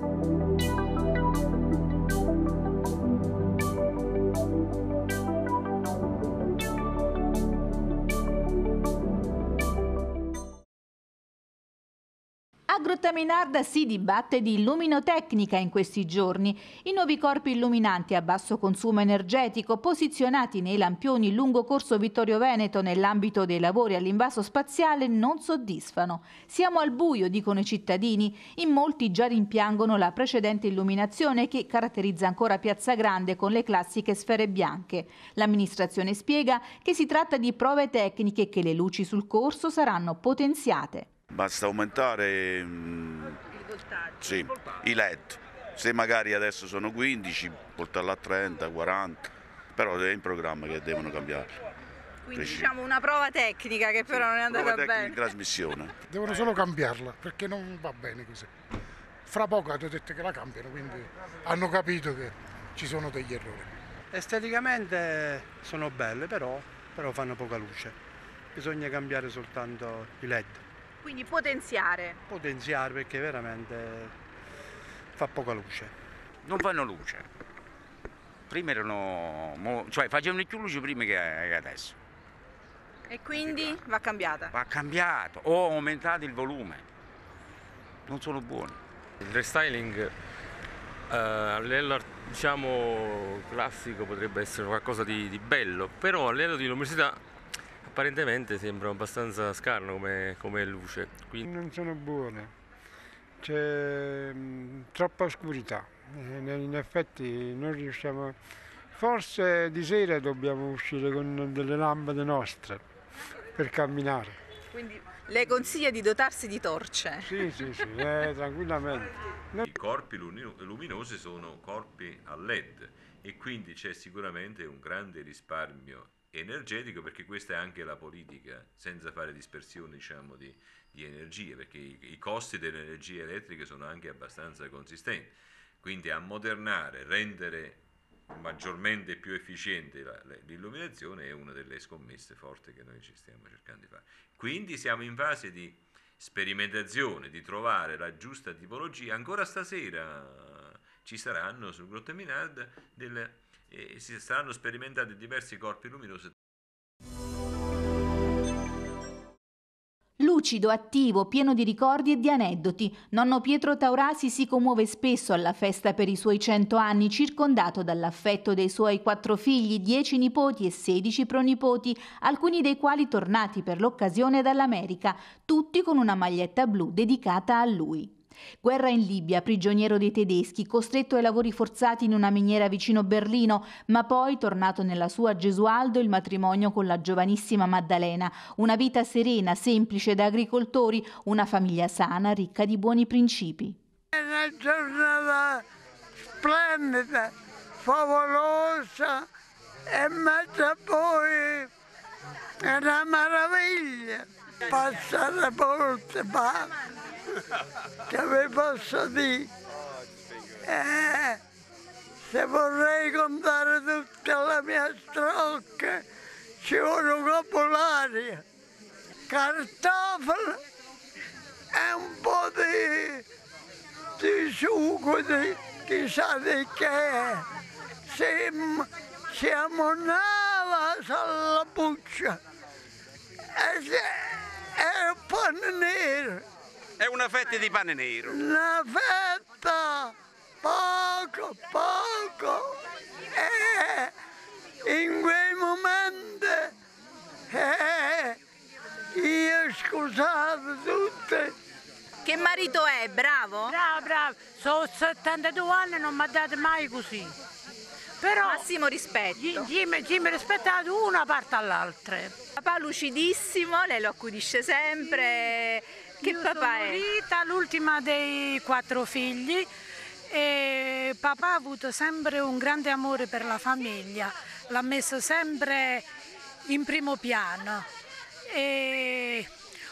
Thank you. Agrottaminarda si dibatte di illuminotecnica in questi giorni. I nuovi corpi illuminanti a basso consumo energetico posizionati nei lampioni lungo corso Vittorio Veneto nell'ambito dei lavori all'invaso spaziale non soddisfano. Siamo al buio, dicono i cittadini. In molti già rimpiangono la precedente illuminazione che caratterizza ancora Piazza Grande con le classiche sfere bianche. L'amministrazione spiega che si tratta di prove tecniche e che le luci sul corso saranno potenziate. Basta aumentare mm, sì, i LED, se magari adesso sono 15, portarla a 30, 40, però è in programma che devono cambiare. Quindi Preciso. diciamo una prova tecnica che però sì, non è andata prova bene. in trasmissione. Devono solo cambiarla perché non va bene così. Fra poco hanno detto che la cambiano, quindi hanno capito che ci sono degli errori. Esteticamente sono belle però, però fanno poca luce. Bisogna cambiare soltanto i led. Quindi potenziare. Potenziare perché veramente fa poca luce. Non fanno luce. Prima erano, cioè facevano più luce prima che adesso. E quindi va cambiata? Va cambiato, o aumentato il volume. Non sono buoni. Il restyling Uh, livello diciamo, classico potrebbe essere qualcosa di, di bello, però a livello di luminosità apparentemente sembra abbastanza scarno come, come luce. Quindi... Non sono buone, c'è mm, troppa oscurità, eh, in effetti non riusciamo, forse di sera dobbiamo uscire con delle lampade nostre per camminare. Quindi le consiglia di dotarsi di torce? Sì, sì, sì, eh, tranquillamente. I corpi luminosi sono corpi a LED e quindi c'è sicuramente un grande risparmio energetico perché questa è anche la politica, senza fare dispersione diciamo, di, di energie, perché i, i costi delle energie elettriche sono anche abbastanza consistenti. Quindi ammodernare, rendere maggiormente più efficiente la, la, l'illuminazione è una delle scommesse forti che noi ci stiamo cercando di fare. Quindi siamo in fase di sperimentazione, di trovare la giusta tipologia. Ancora stasera ci saranno sul Grotte Minard delle e si saranno sperimentati diversi corpi luminosi. Lucido, attivo, pieno di ricordi e di aneddoti, nonno Pietro Taurasi si commuove spesso alla festa per i suoi cento anni, circondato dall'affetto dei suoi quattro figli, dieci nipoti e sedici pronipoti, alcuni dei quali tornati per l'occasione dall'America, tutti con una maglietta blu dedicata a lui. Guerra in Libia, prigioniero dei tedeschi, costretto ai lavori forzati in una miniera vicino Berlino, ma poi, tornato nella sua Gesualdo, il matrimonio con la giovanissima Maddalena, una vita serena, semplice da agricoltori, una famiglia sana, ricca di buoni principi. È una giornata splendida, favolosa e mezza poi è una meraviglia. Passare volte, basta che vi posso dire? Eh, se vorrei contare tutte le mie strocche, ci vuole un copolaria, cartofole e un po' di, di sugo di chissà di che. Siamo, siamo nella sala buccia e, e il pane nero. È una fetta di pane nero. Una fetta! Poco, poco! E eh, in quei momenti eh, io scusavo tutte. Che marito è? Bravo? Bravo, bravo. Sono 72 anni e non mi ha dato mai così. Però Massimo rispetto. Chi, chi, mi, rispettato una parte all'altra. Papà lucidissimo, lei lo accudisce sempre che Io papà è? Rita, l'ultima dei quattro figli e papà ha avuto sempre un grande amore per la famiglia, l'ha messo sempre in primo piano e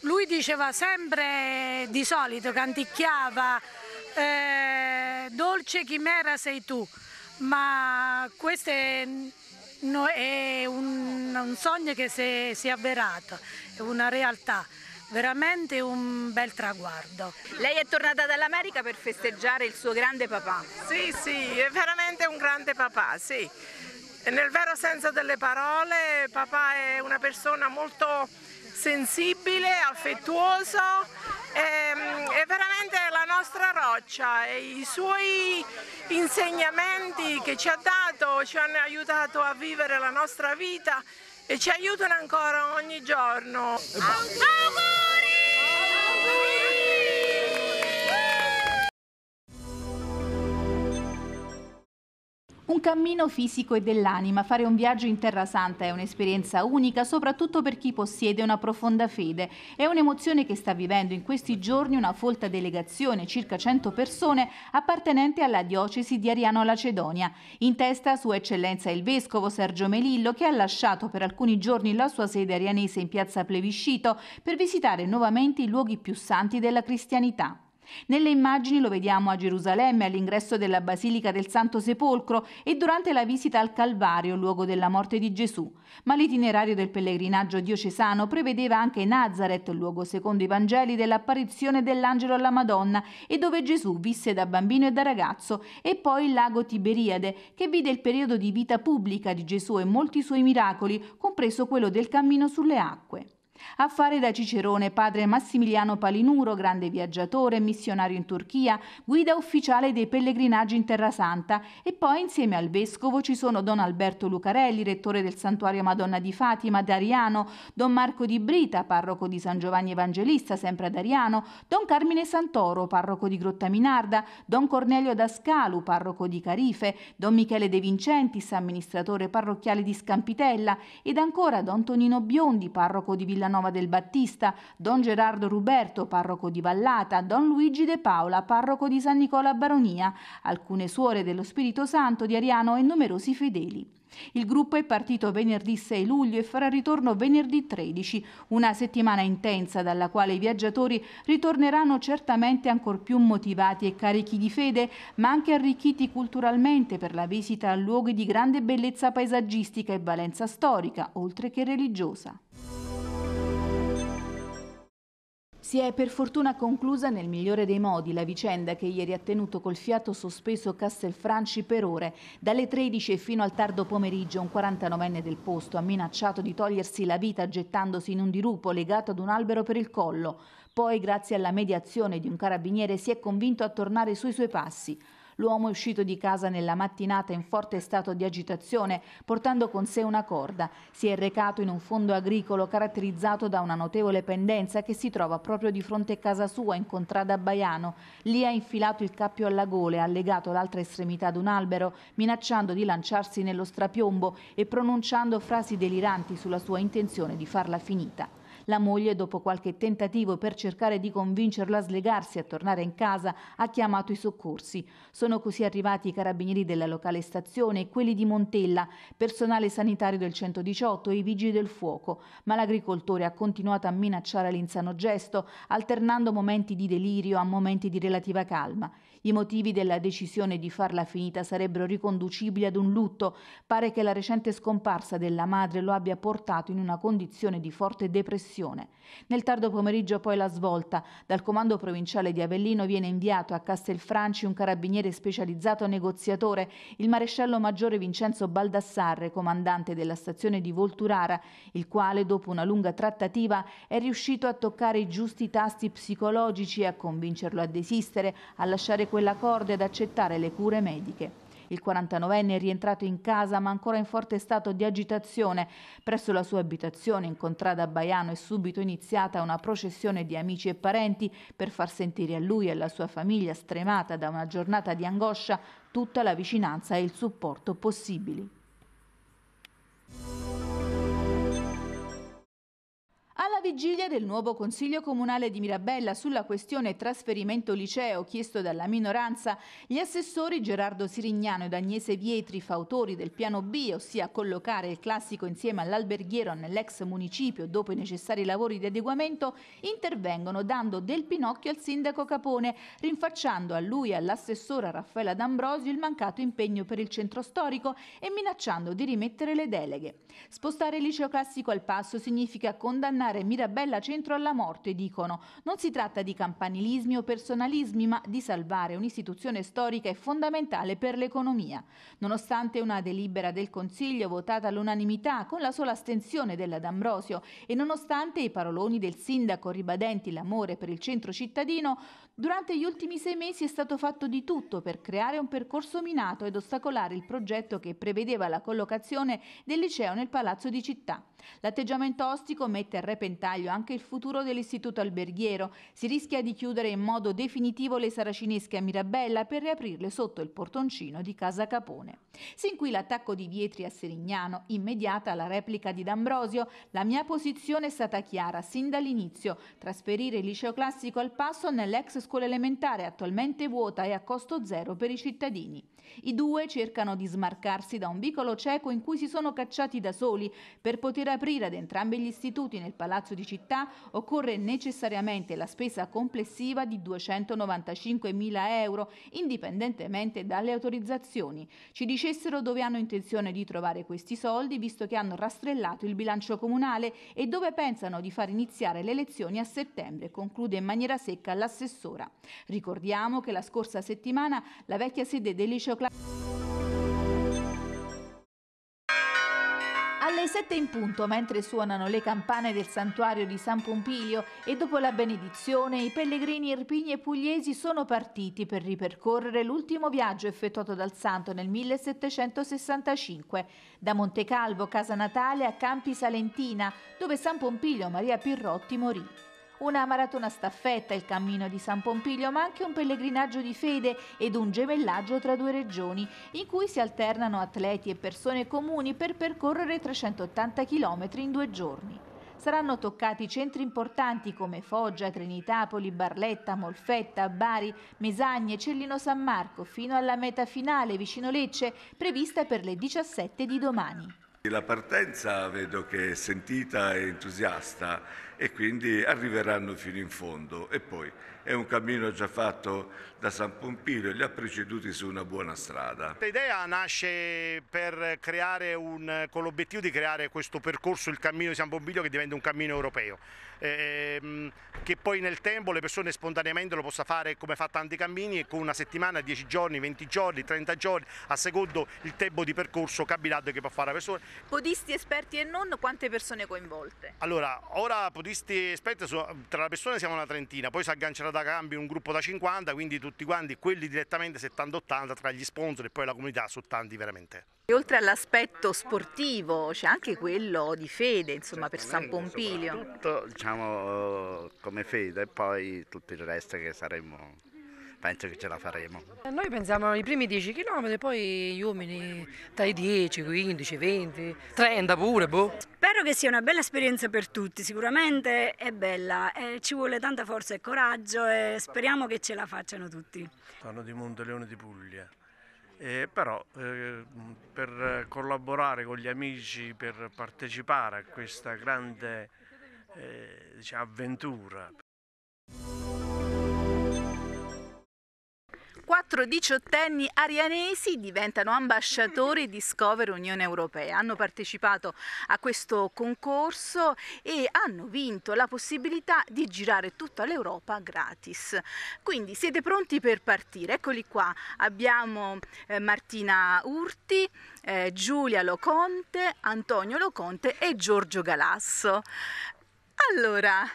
lui diceva sempre di solito, canticchiava eh, dolce chimera sei tu, ma questo è, no, è un, un, sogno che si, si è avverato, è una realtà veramente un bel traguardo. Lei è tornata dall'America per festeggiare il suo grande papà. Sì, sì, è veramente un grande papà, sì. E nel vero senso delle parole, papà è una persona molto sensibile, affettuoso, è, ehm, è veramente la nostra roccia e i suoi insegnamenti che ci ha dato ci hanno aiutato a vivere la nostra vita e ci aiutano ancora ogni giorno. Un cammino fisico e dell'anima, fare un viaggio in Terra Santa è un'esperienza unica, soprattutto per chi possiede una profonda fede. È un'emozione che sta vivendo in questi giorni una folta delegazione, circa 100 persone, appartenente alla diocesi di Ariano Lacedonia. In testa Sua Eccellenza il Vescovo Sergio Melillo, che ha lasciato per alcuni giorni la sua sede arianese in piazza Plebiscito per visitare nuovamente i luoghi più santi della cristianità. Nelle immagini lo vediamo a Gerusalemme, all'ingresso della Basilica del Santo Sepolcro e durante la visita al Calvario, luogo della morte di Gesù. Ma l'itinerario del pellegrinaggio diocesano prevedeva anche Nazareth, luogo secondo i Vangeli dell'apparizione dell'angelo alla Madonna e dove Gesù visse da bambino e da ragazzo, e poi il lago Tiberiade, che vide il periodo di vita pubblica di Gesù e molti suoi miracoli, compreso quello del cammino sulle acque. A fare da Cicerone padre Massimiliano Palinuro, grande viaggiatore, missionario in Turchia, guida ufficiale dei pellegrinaggi in Terra Santa e poi insieme al vescovo ci sono Don Alberto Lucarelli, rettore del santuario Madonna di Fatima ad Ariano, Don Marco di Brita, parroco di San Giovanni Evangelista sempre ad Ariano, Don Carmine Santoro, parroco di Grotta Minarda, Don Cornelio Dascalu, parroco di Carife, Don Michele De Vincentis, amministratore parrocchiale di Scampitella ed ancora Don Tonino Biondi, parroco di Villa Casanova del Battista, Don Gerardo Ruberto, parroco di Vallata, Don Luigi De Paola, parroco di San Nicola Baronia, alcune suore dello Spirito Santo di Ariano e numerosi fedeli. Il gruppo è partito venerdì 6 luglio e farà ritorno venerdì 13, una settimana intensa dalla quale i viaggiatori ritorneranno certamente ancor più motivati e carichi di fede, ma anche arricchiti culturalmente per la visita a luoghi di grande bellezza paesaggistica e valenza storica, oltre che religiosa. Si è per fortuna conclusa nel migliore dei modi la vicenda che ieri ha tenuto col fiato sospeso Castelfranci per ore. Dalle 13 fino al tardo pomeriggio un 49enne del posto ha minacciato di togliersi la vita gettandosi in un dirupo legato ad un albero per il collo. Poi, grazie alla mediazione di un carabiniere, si è convinto a tornare sui suoi passi. L'uomo è uscito di casa nella mattinata in forte stato di agitazione, portando con sé una corda. Si è recato in un fondo agricolo caratterizzato da una notevole pendenza che si trova proprio di fronte a casa sua, in contrada Baiano. Lì ha infilato il cappio alla gola ha legato l'altra estremità ad un albero, minacciando di lanciarsi nello strapiombo e pronunciando frasi deliranti sulla sua intenzione di farla finita. La moglie, dopo qualche tentativo per cercare di convincerlo a slegarsi e a tornare in casa, ha chiamato i soccorsi. Sono così arrivati i carabinieri della locale stazione quelli di Montella, personale sanitario del 118 e i vigili del fuoco, ma l'agricoltore ha continuato a minacciare l'insano gesto, alternando momenti di delirio a momenti di relativa calma. I motivi della decisione di farla finita sarebbero riconducibili ad un lutto. Pare che la recente scomparsa della madre lo abbia portato in una condizione di forte depressione. Nel tardo pomeriggio poi la svolta. Dal comando provinciale di Avellino viene inviato a Castelfranci un carabiniere specializzato negoziatore, il maresciallo maggiore Vincenzo Baldassarre, comandante della stazione di Volturara, il quale dopo una lunga trattativa è riuscito a toccare i giusti tasti psicologici e a convincerlo a desistere, a lasciare trovare quell'accordo ad accettare le cure mediche. Il 49enne è rientrato in casa ma ancora in forte stato di agitazione. Presso la sua abitazione in contrada a Baiano è subito iniziata una processione di amici e parenti per far sentire a lui e alla sua famiglia stremata da una giornata di angoscia tutta la vicinanza e il supporto possibili. Alla vigilia del nuovo Consiglio Comunale di Mirabella sulla questione trasferimento liceo chiesto dalla minoranza, gli assessori Gerardo Sirignano ed Agnese Vietri, fautori del piano B, ossia collocare il classico insieme all'alberghiero nell'ex municipio dopo i necessari lavori di adeguamento, intervengono dando del pinocchio al sindaco Capone, rinfacciando a lui e all'assessora Raffaella D'Ambrosio il mancato impegno per il centro storico e minacciando di rimettere le deleghe. Spostare il liceo classico al passo significa condannare nominare Mirabella Centro alla morte, dicono. Non si tratta di campanilismi o personalismi, ma di salvare un'istituzione storica e fondamentale per l'economia. Nonostante una delibera del Consiglio votata all'unanimità con la sola astensione della D'Ambrosio e nonostante i paroloni del sindaco ribadenti l'amore per il centro cittadino, durante gli ultimi sei mesi è stato fatto di tutto per creare un percorso minato ed ostacolare il progetto che prevedeva la collocazione del liceo nel palazzo di città. L'atteggiamento ostico mette a repentaglio anche il futuro dell'istituto alberghiero. Si rischia di chiudere in modo definitivo le saracinesche a Mirabella per riaprirle sotto il portoncino di Casa Capone. Sin qui l'attacco di Vietri a Serignano, immediata la replica di D'Ambrosio, la mia posizione è stata chiara sin dall'inizio, trasferire il liceo classico al passo nell'ex scuola elementare attualmente vuota e a costo zero per i cittadini. I due cercano di smarcarsi da un vicolo cieco in cui si sono cacciati da soli per poter aprire ad entrambi gli istituti nel palazzo Palazzo di Città occorre necessariamente la spesa complessiva di 295 mila euro, indipendentemente dalle autorizzazioni. Ci dicessero dove hanno intenzione di trovare questi soldi, visto che hanno rastrellato il bilancio comunale e dove pensano di far iniziare le elezioni a settembre, conclude in maniera secca l'assessora. Ricordiamo che la scorsa settimana la vecchia sede del liceo classico sette in punto, mentre suonano le campane del santuario di San Pompilio e dopo la benedizione i pellegrini irpini e pugliesi sono partiti per ripercorrere l'ultimo viaggio effettuato dal santo nel 1765, da Montecalvo, Casa Natale a Campi Salentina, dove San Pompilio Maria Pirrotti morì. Una maratona staffetta, il cammino di San Pompiglio, ma anche un pellegrinaggio di fede ed un gemellaggio tra due regioni, in cui si alternano atleti e persone comuni per percorrere 380 km in due giorni. Saranno toccati centri importanti come Foggia, Trinitapoli, Barletta, Molfetta, Bari, Mesagne, Cellino San Marco, fino alla meta finale vicino Lecce, prevista per le 17 di domani. La partenza vedo che è sentita e entusiasta e quindi arriveranno fino in fondo e poi è un cammino già fatto da San Pompilio e li ha preceduti su una buona strada. L'idea nasce un, con l'obiettivo di creare questo percorso, il cammino di San Pompilio che diventa un cammino europeo ehm, che poi nel tempo le persone spontaneamente lo possa fare come fa tanti cammini e con una settimana, 10 giorni, 20 giorni, 30 giorni, a secondo il tempo di percorso cabinato che può fare la persona. Podisti esperti e non, quante persone coinvolte? Allora, ora podisti esperti, tra le persone siamo una trentina, poi si aggancerà da cambi un gruppo da 50, quindi tutti quanti, quelli direttamente 70-80 tra gli sponsor e poi la comunità, sono tanti veramente. E oltre all'aspetto sportivo c'è anche quello di fede, insomma, per San Pompilio. Tutto, diciamo eh, come fede e poi tutto il resto che saremo penso che ce la faremo. Eh, noi pensiamo ai primi 10 km, poi gli uomini tra i 10, 15, 20, 30 pure, boh. Spero che sia una bella esperienza per tutti, sicuramente è bella, eh, ci vuole tanta forza e coraggio e speriamo che ce la facciano tutti. Sono di Monteleone di Puglia. Eh, però eh, per collaborare con gli amici, per partecipare a questa grande eh, diciamo, avventura. Quattro diciottenni arianesi diventano ambasciatori di Discover Unione Europea. Hanno partecipato a questo concorso e hanno vinto la possibilità di girare tutta l'Europa gratis. Quindi siete pronti per partire? Eccoli qua. Abbiamo eh, Martina Urti, eh, Giulia Loconte, Antonio Loconte e Giorgio Galasso. Allora,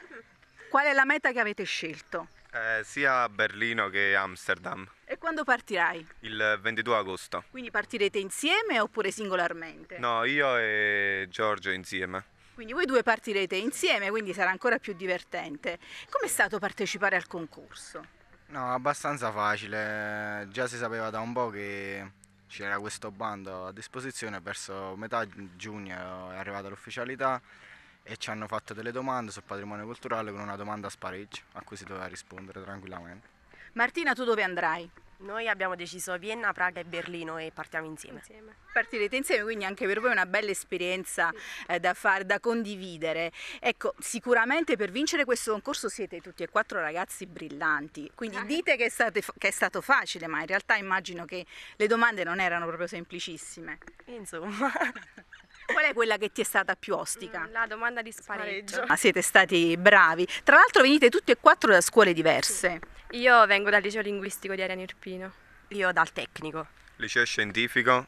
qual è la meta che avete scelto? Eh, sia a Berlino che Amsterdam. E quando partirai? Il 22 agosto. Quindi partirete insieme oppure singolarmente? No, io e Giorgio insieme. Quindi voi due partirete insieme, quindi sarà ancora più divertente. Com'è stato partecipare al concorso? No, abbastanza facile. Già si sapeva da un po' che c'era questo bando a disposizione, verso metà giugno è arrivata l'ufficialità e ci hanno fatto delle domande sul patrimonio culturale con una domanda a spareggio a cui si doveva rispondere tranquillamente. Martina, tu dove andrai? Noi abbiamo deciso Vienna, Praga e Berlino e partiamo insieme. insieme. Partirete insieme, quindi anche per voi è una bella esperienza sì. eh, da, far, da condividere. Ecco, sicuramente per vincere questo concorso siete tutti e quattro ragazzi brillanti, quindi ah, dite che è, state, che è, stato facile, ma in realtà immagino che le domande non erano proprio semplicissime. Insomma. Qual è quella che ti è stata più ostica? La domanda di spareggio. spareggio. Ah, siete stati bravi. Tra l'altro venite tutti e quattro da scuole diverse. Sì. Io vengo dal liceo linguistico di Ariano Irpino. Io dal tecnico. Liceo scientifico.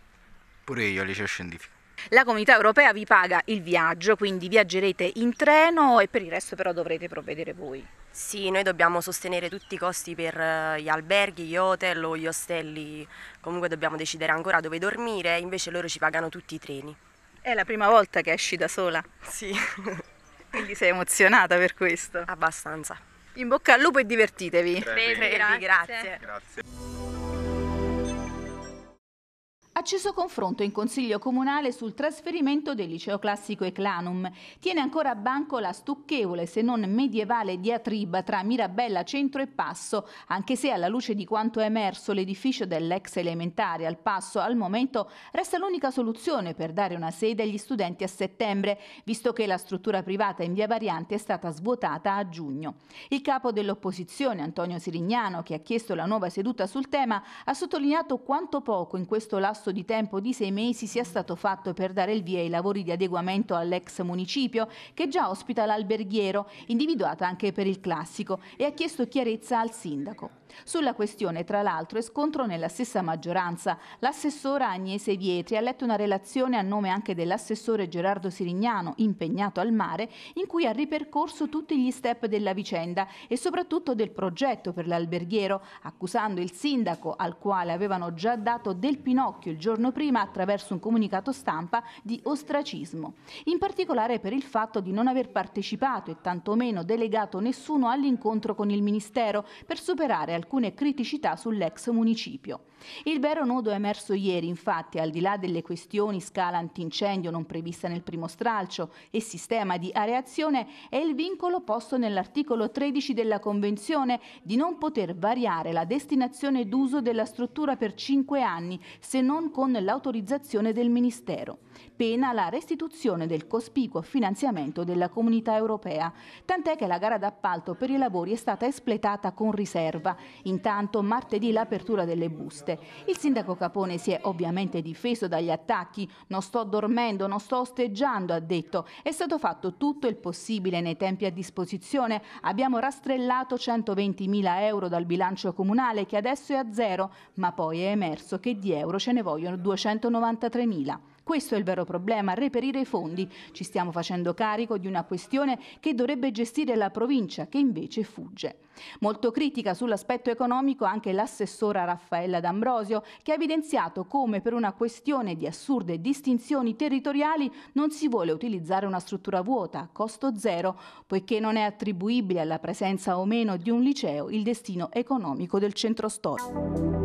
Pure io liceo scientifico. La comunità europea vi paga il viaggio, quindi viaggerete in treno e per il resto però dovrete provvedere voi. Sì, noi dobbiamo sostenere tutti i costi per eh, gli alberghi, gli hotel o gli ostelli, comunque dobbiamo decidere ancora dove dormire, invece loro ci pagano tutti i treni. È la prima volta che esci da sola? Sì. Quindi sei emozionata per questo? Abbastanza. In bocca al lupo e divertitevi. Bene, grazie. grazie. grazie. Acceso confronto in Consiglio Comunale sul trasferimento del liceo classico Eclanum. Tiene ancora a banco la stucchevole, se non medievale, diatriba tra Mirabella Centro e Passo, anche se alla luce di quanto è emerso l'edificio dell'ex elementare al Passo al momento resta l'unica soluzione per dare una sede agli studenti a settembre, visto che la struttura privata in via Variante è stata svuotata a giugno. Il capo dell'opposizione, Antonio Sirignano, che ha chiesto la nuova seduta sul tema, ha sottolineato quanto poco in questo lasso lasso di tempo di sei mesi sia stato fatto per dare il via ai lavori di adeguamento all'ex municipio, che già ospita l'alberghiero, individuata anche per il classico, e ha chiesto chiarezza al sindaco. Sulla questione, tra l'altro, è scontro nella stessa maggioranza. L'assessora Agnese Vietri ha letto una relazione a nome anche dell'assessore Gerardo Sirignano, impegnato al mare, in cui ha ripercorso tutti gli step della vicenda e soprattutto del progetto per l'alberghiero, accusando il sindaco, al quale avevano già dato del Pinocchio il giorno prima attraverso un comunicato stampa di ostracismo, in particolare per il fatto di non aver partecipato e tantomeno delegato nessuno all'incontro con il Ministero per superare alcune criticità sull'ex municipio. Il vero nodo è emerso ieri, infatti, al di là delle questioni scala antincendio non prevista nel primo stralcio e sistema di areazione, è il vincolo posto nell'articolo 13 della Convenzione di non poter variare la destinazione d'uso della struttura per cinque anni se non con l'autorizzazione del Ministero. Pena la restituzione del cospicuo finanziamento della comunità europea, tant'è che la gara d'appalto per i lavori è stata espletata con riserva. Intanto martedì l'apertura delle buste. Il sindaco Capone si è ovviamente difeso dagli attacchi. Non sto dormendo, non sto osteggiando, ha detto. È stato fatto tutto il possibile nei tempi a disposizione. Abbiamo rastrellato 120.000 euro dal bilancio comunale che adesso è a zero, ma poi è emerso che di euro ce ne vogliono 293.000. Questo è il vero problema, reperire i fondi. Ci stiamo facendo carico di una questione che dovrebbe gestire la provincia, che invece fugge. Molto critica sull'aspetto economico anche l'assessora Raffaella D'Ambrosio, che ha evidenziato come per una questione di assurde distinzioni territoriali non si vuole utilizzare una struttura vuota, a costo zero, poiché non è attribuibile alla presenza o meno di un liceo il destino economico del centro storico.